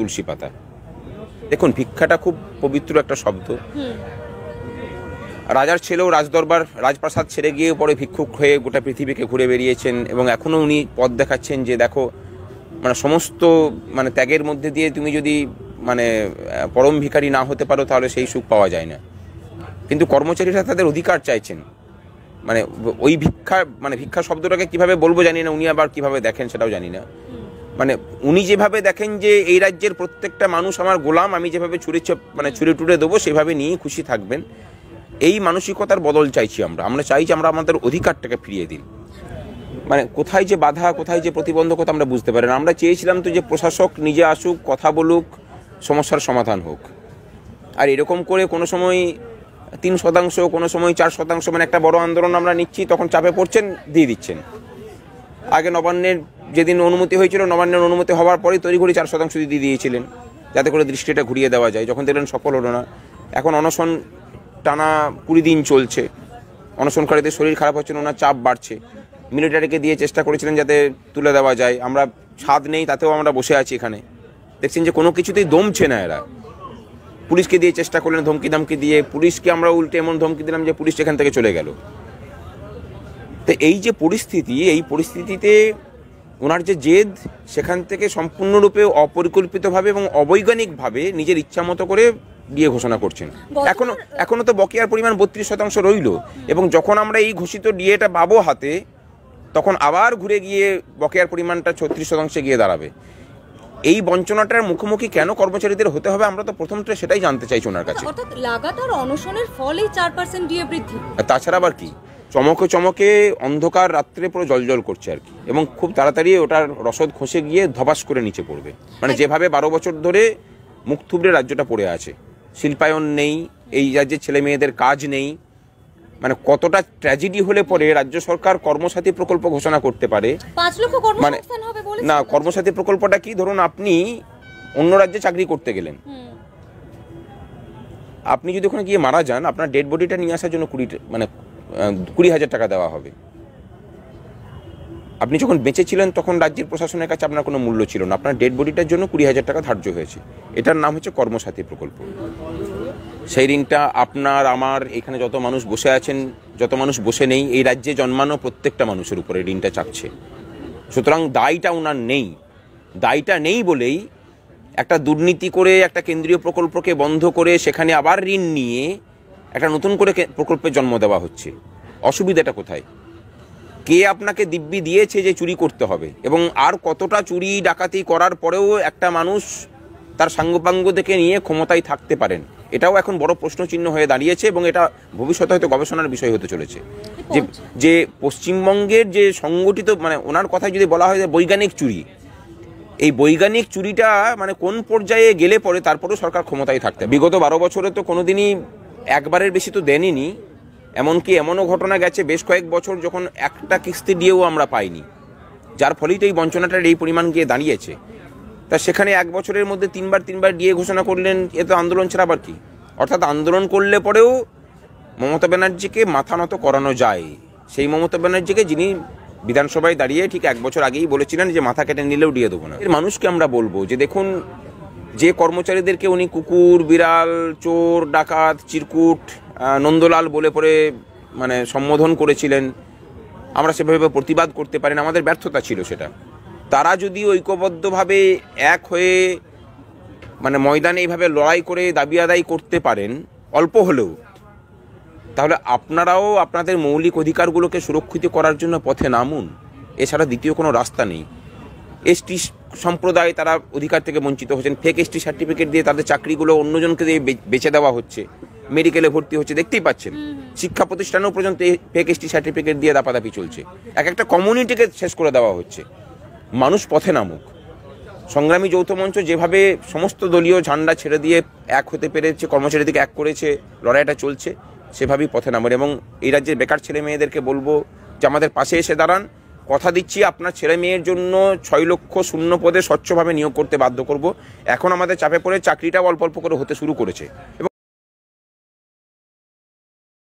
তুলসী পাতা দেখুন ভিক্ষাটা খুব পবিত্র একটা শব্দ রাজার ছেলেও রাজদরবার রাজপ্রাসাদ ছেড়ে গিয়ে পরে ভিক্ষুক হয়ে গোটা পৃথিবীকে ঘুরে বেরিয়েছেন এবং এখনও উনি পথ দেখাচ্ছেন যে দেখো মানে সমস্ত মানে ত্যাগের মধ্যে দিয়ে তুমি যদি মানে পরম ভিখারি না হতে পারো তাহলে সেই সুখ পাওয়া যায় না কিন্তু কর্মচারীরা তাদের অধিকার চাইছেন মানে ওই ভিক্ষা মানে ভিক্ষা শব্দটাকে কিভাবে বলবো জানি না উনি আবার কিভাবে দেখেন সেটাও জানি না মানে উনি যেভাবে দেখেন যে এই রাজ্যের প্রত্যেকটা মানুষ আমার গোলাম আমি যেভাবে ছুরি মানে ছুরি টুরে দেবো সেভাবে নিয়েই খুশি থাকবেন এই মানসিকতার বদল চাইছি আমরা আমরা চাই যে আমরা আমাদের অধিকারটাকে ফিরিয়ে দিন মানে কোথায় যে বাধা কোথায় যে প্রতিবন্ধকতা আমরা বুঝতে পারি না আমরা চেয়েছিলাম তো যে প্রশাসক নিজে আসুক কথা বলুক সমস্যার সমাধান হোক আর এরকম করে কোনো সময় তিন শতাংশ কোনো সময় চার শতাংশ মানে একটা বড় আন্দোলন আমরা নিচ্ছি তখন চাপে পড়ছেন দিয়ে দিচ্ছেন আগে নবান্নের যেদিন অনুমতি হয়েছিল নবান্নের অনুমতি হওয়ার পরে তৈরিঘড়ি চার শতাংশ দিয়ে দিয়েছিলেন যাতে করে দৃষ্টিটা ঘুরিয়ে দেওয়া যায় যখন দেখলেন সফল হলো না এখন অনশন টানা কুড়ি দিন চলছে অনশনকারীদের শরীর খারাপ হচ্ছে ওনার চাপ বাড়ছে মিলিটারিকে দিয়ে চেষ্টা করেছিলেন যাতে তুলে দেওয়া যায় আমরা ছাদ নেই তাতেও আমরা বসে আছি এখানে দেখছেন যে কোনো কিছুতেই দমছে না এরা পুলিশকে দিয়ে চেষ্টা করলেন ধমকি ধমকি দিয়ে পুলিশকে আমরা উল্টে এমন ধমকি দিলাম যে পুলিশ এখান থেকে চলে গেল তো এই যে পরিস্থিতি এই পরিস্থিতিতে ওনার যে জেদ সেখান থেকে সম্পূর্ণরূপে অপরিকল্পিতভাবে এবং অবৈজ্ঞানিকভাবে নিজের ইচ্ছা মতো করে বিয়ে ঘোষণা করছেন এখনো এখনো তো বকেয়ার পরিমাণ বত্রিশ শতাংশ রইল এবং যখন আমরা এই ঘোষিত ডিএটা পাবো হাতে তখন আবার ঘুরে গিয়ে বকেয়ার পরিমাণটা ছত্রিশ শতাংশে গিয়ে দাঁড়াবে এই বঞ্চনাটার মুখোমুখি কেন কর্মচারীদের হতে হবে আমরা তো প্রথম সেটাই জানতে চাইছি ওনার কাছে অর্থাৎ লাগাতার অনশনের ফলেই চার পার্সেন্ট ডিএ বৃদ্ধি তাছাড়া আবার কি চমকে চমকে অন্ধকার রাত্রে পুরো জলজল করছে আর কি এবং খুব তাড়াতাড়ি ওটার রসদ খসে গিয়ে ধবাস করে নিচে পড়বে মানে যেভাবে বারো বছর ধরে মুখ থুবড়ে রাজ্যটা পড়ে আছে শিল্পায়ন নেই এই রাজ্যের ছেলে মেয়েদের কাজ নেই মানে কতটা ট্র্যাজেডি হলে পরে রাজ্য সরকার কর্মসাথী প্রকল্প ঘোষণা করতে পারে মানে না কর্মসাথী প্রকল্পটা কি ধরুন আপনি অন্য রাজ্যে চাকরি করতে গেলেন আপনি যদি ওখানে গিয়ে মারা যান আপনার ডেড বডিটা নিয়ে আসার জন্য কুড়ি মানে কুড়ি হাজার টাকা দেওয়া হবে আপনি যখন বেঁচে ছিলেন তখন রাজ্যের প্রশাসনের কাছে আপনার কোনো মূল্য ছিল না আপনার ডেড বডিটার জন্য কুড়ি হাজার টাকা ধার্য হয়েছে এটার নাম হচ্ছে কর্মসাথী প্রকল্প সেই ঋণটা আপনার আমার এখানে যত মানুষ বসে আছেন যত মানুষ বসে নেই এই রাজ্যে জন্মানো প্রত্যেকটা মানুষের উপরে ঋণটা চাপছে সুতরাং দায়টা ওনার নেই দায়টা নেই বলেই একটা দুর্নীতি করে একটা কেন্দ্রীয় প্রকল্পকে বন্ধ করে সেখানে আবার ঋণ নিয়ে একটা নতুন করে প্রকল্পের জন্ম দেওয়া হচ্ছে অসুবিধাটা কোথায় কে আপনাকে দিব্যি দিয়েছে যে চুরি করতে হবে এবং আর কতটা চুরি ডাকাতি করার পরেও একটা মানুষ তার সাঙ্গপাঙ্গ থেকে নিয়ে ক্ষমতায় থাকতে পারেন এটাও এখন বড় প্রশ্ন চিহ্ন হয়ে দাঁড়িয়েছে এবং এটা ভবিষ্যতে হয়তো গবেষণার বিষয় হতে চলেছে যে যে পশ্চিমবঙ্গের যে সংগঠিত মানে ওনার কথায় যদি বলা হয় যে বৈজ্ঞানিক চুরি এই বৈজ্ঞানিক চুরিটা মানে কোন পর্যায়ে গেলে পরে তারপরেও সরকার ক্ষমতায় থাকতে বিগত বারো বছরে তো কোনোদিনই একবারের বেশি তো দেনিনি এমনকি এমনও ঘটনা গেছে বেশ কয়েক বছর যখন একটা কিস্তি দিয়েও আমরা পাইনি যার ফলেই তো এই বঞ্চনাটার এই পরিমাণ গিয়ে দাঁড়িয়েছে তা সেখানে এক বছরের মধ্যে তিনবার তিনবার দিয়ে ঘোষণা করলেন এ তো আন্দোলন ছাড়া আবার কি অর্থাৎ আন্দোলন করলে পরেও মমতা ব্যানার্জিকে মাথা নত করানো যায় সেই মমতা ব্যানার্জিকে যিনি বিধানসভায় দাঁড়িয়ে ঠিক এক বছর আগেই বলেছিলেন যে মাথা কেটে নিলেও দিয়ে দেবো না এর মানুষকে আমরা বলবো যে দেখুন যে কর্মচারীদেরকে উনি কুকুর বিড়াল চোর ডাকাত চিরকুট নন্দলাল বলে পরে মানে সম্বোধন করেছিলেন আমরা সেভাবে প্রতিবাদ করতে পারি না আমাদের ব্যর্থতা ছিল সেটা তারা যদি ঐক্যবদ্ধভাবে এক হয়ে মানে ময়দানে এইভাবে লড়াই করে দাবি আদায় করতে পারেন অল্প হলেও তাহলে আপনারাও আপনাদের মৌলিক অধিকারগুলোকে সুরক্ষিত করার জন্য পথে নামুন এছাড়া দ্বিতীয় কোনো রাস্তা নেই এসটি সম্প্রদায় তারা অধিকার থেকে বঞ্চিত হচ্ছেন ফেক এসটি সার্টিফিকেট দিয়ে তাদের চাকরিগুলো অন্যজনকে দিয়ে বেছে দেওয়া হচ্ছে মেডিকেলে ভর্তি হচ্ছে দেখতেই পাচ্ছেন শিক্ষা প্রতিষ্ঠানেও পর্যন্ত ফেক এসটি সার্টিফিকেট দিয়ে দাপাদাপি চলছে এক একটা কমিউনিটিকে শেষ করে দেওয়া হচ্ছে মানুষ পথে নামুক সংগ্রামী যৌথ মঞ্চ যেভাবে সমস্ত দলীয় ঝান্ডা ছেড়ে দিয়ে এক হতে পেরেছে কর্মচারীদেরকে এক করেছে লড়াইটা চলছে সেভাবেই পথে নামুন এবং এই রাজ্যের বেকার ছেলে মেয়েদেরকে বলবো যে আমাদের পাশে এসে দাঁড়ান কথা দিচ্ছি আপনার ছেলে মেয়ের জন্য ছয় লক্ষ শূন্য পদে স্বচ্ছভাবে নিয়োগ করতে বাধ্য করব এখন আমাদের চাপে পড়ে চাকরিটাও অল্প অল্প করে হতে শুরু করেছে